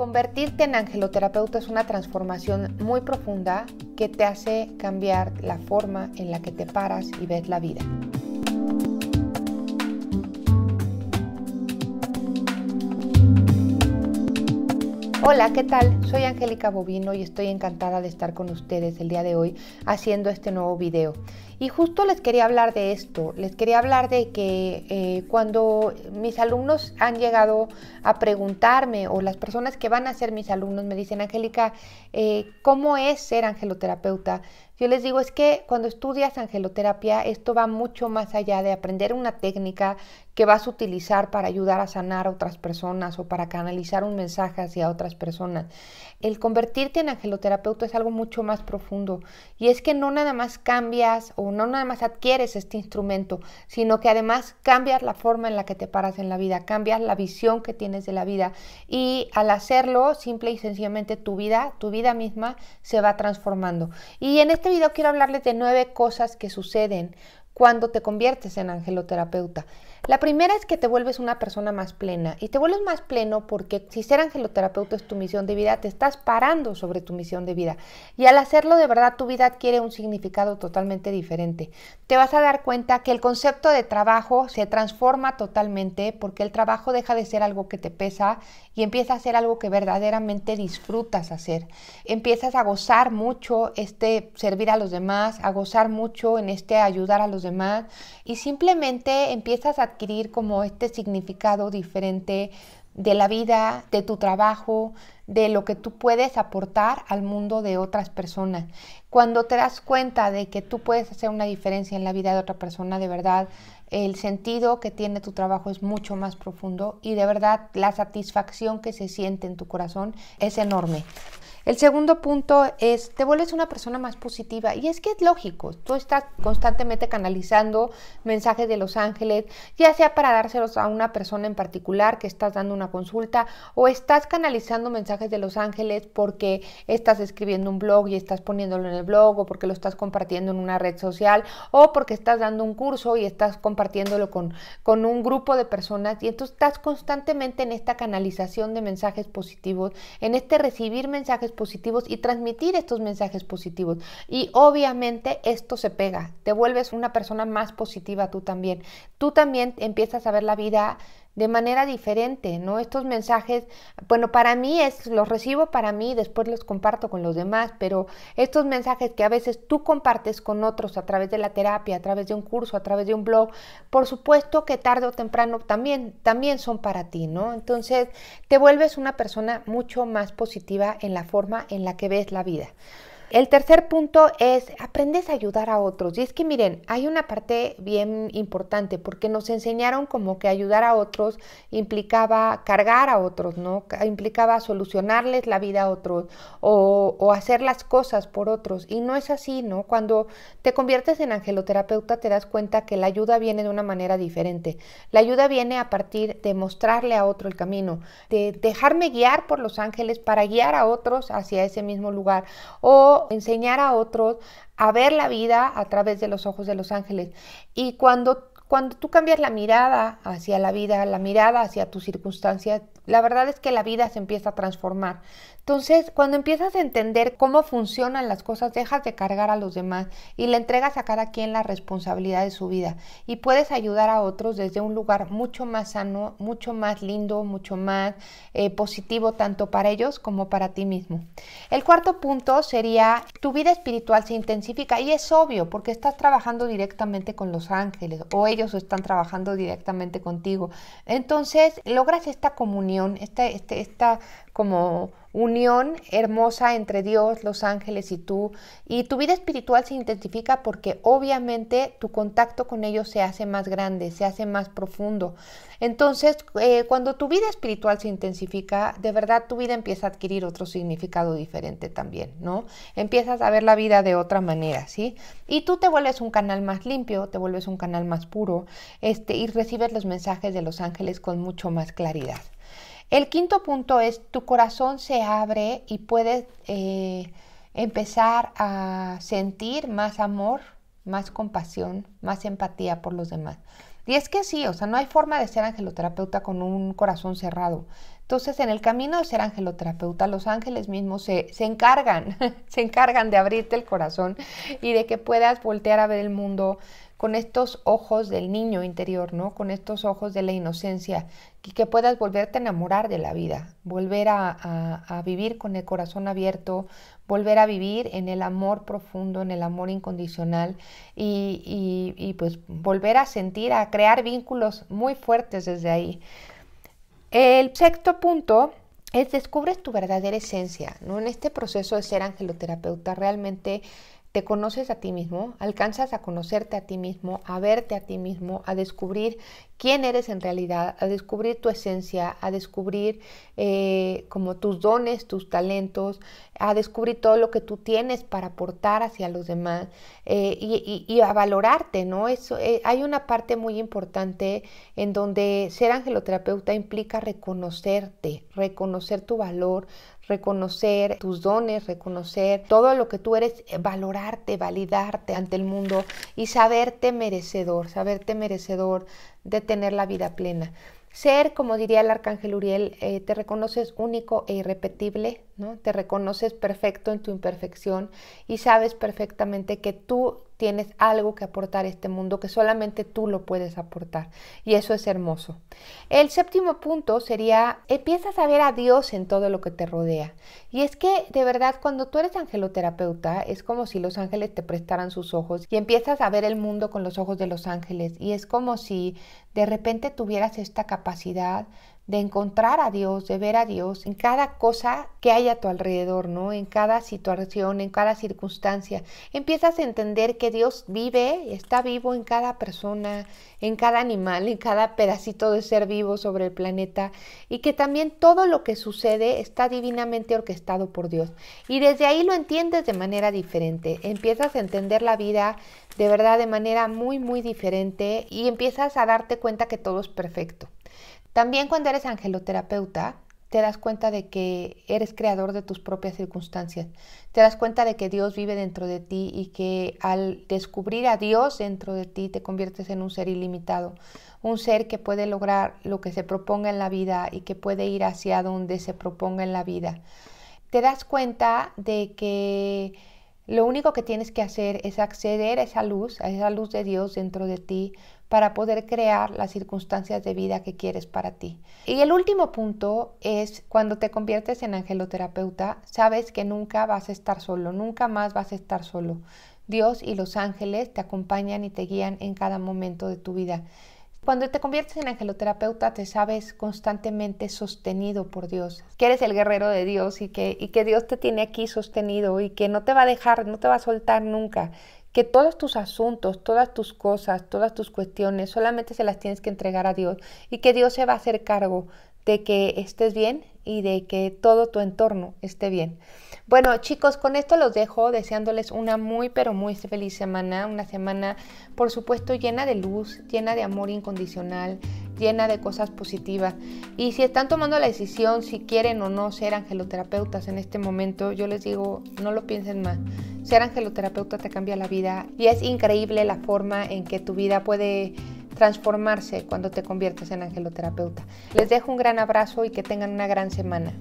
Convertirte en angeloterapeuta es una transformación muy profunda que te hace cambiar la forma en la que te paras y ves la vida. Hola, ¿qué tal? Soy Angélica Bovino y estoy encantada de estar con ustedes el día de hoy haciendo este nuevo video. Y justo les quería hablar de esto, les quería hablar de que eh, cuando mis alumnos han llegado a preguntarme o las personas que van a ser mis alumnos me dicen, Angélica, eh, ¿cómo es ser angeloterapeuta? Yo les digo, es que cuando estudias angeloterapia, esto va mucho más allá de aprender una técnica que vas a utilizar para ayudar a sanar a otras personas o para canalizar un mensaje hacia otras personas. El convertirte en angeloterapeuta es algo mucho más profundo y es que no nada más cambias o no nada más adquieres este instrumento, sino que además cambias la forma en la que te paras en la vida, cambias la visión que tienes de la vida y al hacerlo, simple y sencillamente tu vida, tu vida misma se va transformando. Y en este este video quiero hablarles de nueve cosas que suceden cuando te conviertes en angeloterapeuta. La primera es que te vuelves una persona más plena y te vuelves más pleno porque si ser angeloterapeuta es tu misión de vida, te estás parando sobre tu misión de vida y al hacerlo de verdad tu vida adquiere un significado totalmente diferente. Te vas a dar cuenta que el concepto de trabajo se transforma totalmente porque el trabajo deja de ser algo que te pesa y empieza a ser algo que verdaderamente disfrutas hacer. Empiezas a gozar mucho este servir a los demás, a gozar mucho en este ayudar a los demás y simplemente empiezas a adquirir como este significado diferente de la vida, de tu trabajo, de lo que tú puedes aportar al mundo de otras personas. Cuando te das cuenta de que tú puedes hacer una diferencia en la vida de otra persona, de verdad, el sentido que tiene tu trabajo es mucho más profundo y de verdad la satisfacción que se siente en tu corazón es enorme. El segundo punto es, te vuelves una persona más positiva. Y es que es lógico, tú estás constantemente canalizando mensajes de los ángeles, ya sea para dárselos a una persona en particular que estás dando una consulta o estás canalizando mensajes de los ángeles porque estás escribiendo un blog y estás poniéndolo en el blog o porque lo estás compartiendo en una red social o porque estás dando un curso y estás compartiéndolo con, con un grupo de personas y entonces estás constantemente en esta canalización de mensajes positivos, en este recibir mensajes positivos positivos y transmitir estos mensajes positivos. Y obviamente esto se pega, te vuelves una persona más positiva tú también. Tú también empiezas a ver la vida de manera diferente, ¿no? Estos mensajes, bueno, para mí es, los recibo para mí, después los comparto con los demás, pero estos mensajes que a veces tú compartes con otros a través de la terapia, a través de un curso, a través de un blog, por supuesto que tarde o temprano también, también son para ti, ¿no? Entonces te vuelves una persona mucho más positiva en la forma en la que ves la vida. El tercer punto es, aprendes a ayudar a otros. Y es que miren, hay una parte bien importante porque nos enseñaron como que ayudar a otros implicaba cargar a otros, ¿no? Implicaba solucionarles la vida a otros o, hacer las cosas por otros. Y no es así, ¿no? Cuando te conviertes en angeloterapeuta te das cuenta que la ayuda viene de una manera diferente. La ayuda viene a partir de mostrarle a otro el camino, de dejarme guiar por los ángeles para guiar a otros hacia ese mismo lugar. O enseñar a otros a ver la vida a través de los ojos de los ángeles. Y cuando, cuando tú cambias la mirada hacia la vida, la mirada hacia tus circunstancias, la verdad es que la vida se empieza a transformar. Entonces, cuando empiezas a entender cómo funcionan las cosas, dejas de cargar a los demás y le entregas a cada quien la responsabilidad de su vida. Y puedes ayudar a otros desde un lugar mucho más sano, mucho más lindo, mucho más eh, positivo, tanto para ellos como para ti mismo. El cuarto punto sería, tu vida espiritual se intensifica y es obvio porque estás trabajando directamente con los ángeles o ellos están trabajando directamente contigo. Entonces, logras esta comunión esta, este, esta como unión hermosa entre Dios, los ángeles y tú. Y tu vida espiritual se intensifica porque obviamente tu contacto con ellos se hace más grande, se hace más profundo. Entonces, eh, cuando tu vida espiritual se intensifica, de verdad tu vida empieza a adquirir otro significado diferente también, ¿no? Empiezas a ver la vida de otra manera, ¿sí? Y tú te vuelves un canal más limpio, te vuelves un canal más puro este, y recibes los mensajes de los ángeles con mucho más claridad. El quinto punto es tu corazón se abre y puedes eh, empezar a sentir más amor, más compasión, más empatía por los demás. Y es que sí, o sea, no hay forma de ser angeloterapeuta con un corazón cerrado. Entonces, en el camino de ser angeloterapeuta, los ángeles mismos se, se encargan, se encargan de abrirte el corazón y de que puedas voltear a ver el mundo con estos ojos del niño interior, ¿no? Con estos ojos de la inocencia, y que puedas volverte a enamorar de la vida, volver a, vivir con el corazón abierto, volver a vivir en el amor profundo, en el amor incondicional y, pues volver a sentir, a crear vínculos muy fuertes desde ahí. El sexto punto es descubres tu verdadera esencia, ¿no? En este proceso de ser angeloterapeuta realmente te conoces a ti mismo, alcanzas a conocerte a ti mismo, a verte a ti mismo, a descubrir quién eres en realidad, a descubrir tu esencia, a descubrir eh, como tus dones, tus talentos, a descubrir todo lo que tú tienes para aportar hacia los demás eh, y, a valorarte, ¿no? Eso, eh, hay una parte muy importante en donde ser angeloterapeuta implica reconocerte, reconocer tu valor, reconocer tus dones, reconocer todo lo que tú eres, eh, valorarte, validarte ante el mundo y saberte merecedor, saberte merecedor de tener la vida plena. Ser, como diría el arcángel Uriel, eh, te reconoces único e irrepetible, te reconoces perfecto en tu imperfección y sabes perfectamente que tú tienes algo que aportar a este mundo, que solamente tú lo puedes aportar. Y eso es hermoso. El séptimo punto sería, empiezas a ver a Dios en todo lo que te rodea. Y es que de verdad cuando tú eres angeloterapeuta es como si los ángeles te prestaran sus ojos y empiezas a ver el mundo con los ojos de los ángeles. Y es como si de repente tuvieras esta capacidad de encontrar a Dios, de ver a Dios en cada cosa que hay a tu alrededor, ¿no? En cada situación, en cada circunstancia. Empiezas a entender que Dios vive, está vivo en cada persona, en cada animal, en cada pedacito de ser vivo sobre el planeta y que también todo lo que sucede está divinamente orquestado por Dios. Y desde ahí lo entiendes de manera diferente. Empiezas a entender la vida de verdad de manera muy, muy diferente y empiezas a darte cuenta que todo es perfecto. También cuando eres angeloterapeuta, te das cuenta de que eres creador de tus propias circunstancias. Te das cuenta de que Dios vive dentro de ti y que al descubrir a Dios dentro de ti te conviertes en un ser ilimitado, un ser que puede lograr lo que se proponga en la vida y que puede ir hacia donde se proponga en la vida. Te das cuenta de que lo único que tienes que hacer es acceder a esa luz, a esa luz de Dios dentro de ti, para poder crear las circunstancias de vida que quieres para ti. Y el último punto es cuando te conviertes en angeloterapeuta, sabes que nunca vas a estar solo, nunca más vas a estar solo. Dios y los ángeles te acompañan y te guían en cada momento de tu vida. Cuando te conviertes en angeloterapeuta te sabes constantemente sostenido por Dios, que eres el guerrero de Dios y que, que Dios te tiene aquí sostenido y que no te va a dejar, no te va a soltar nunca que todos tus asuntos, todas tus cosas, todas tus cuestiones, solamente se las tienes que entregar a Dios y que Dios se va a hacer cargo de que estés bien y de que todo tu entorno esté bien. Bueno chicos, con esto los dejo deseándoles una muy pero muy feliz semana, una semana por supuesto llena de luz, llena de amor incondicional, llena de cosas positivas. Y si están tomando la decisión, si quieren o no ser angeloterapeutas en este momento, yo les digo, no lo piensen más. Ser angeloterapeuta te cambia la vida y es increíble la forma en que tu vida puede transformarse cuando te conviertes en angeloterapeuta. Les dejo un gran abrazo y que tengan una gran semana.